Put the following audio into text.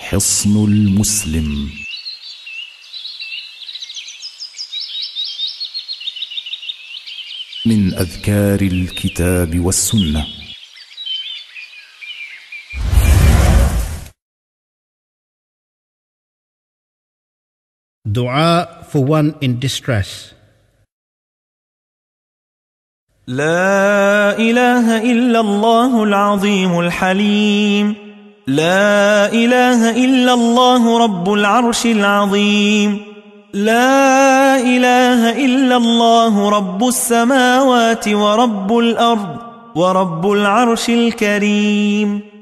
حصن المسلم من اذكار الكتاب والسنه دعاء for one in distress لا اله الا الله العظيم الحليم لا إله إلا الله رب العرش العظيم لا إله إلا الله رب السماوات ورب الأرض ورب العرش الكريم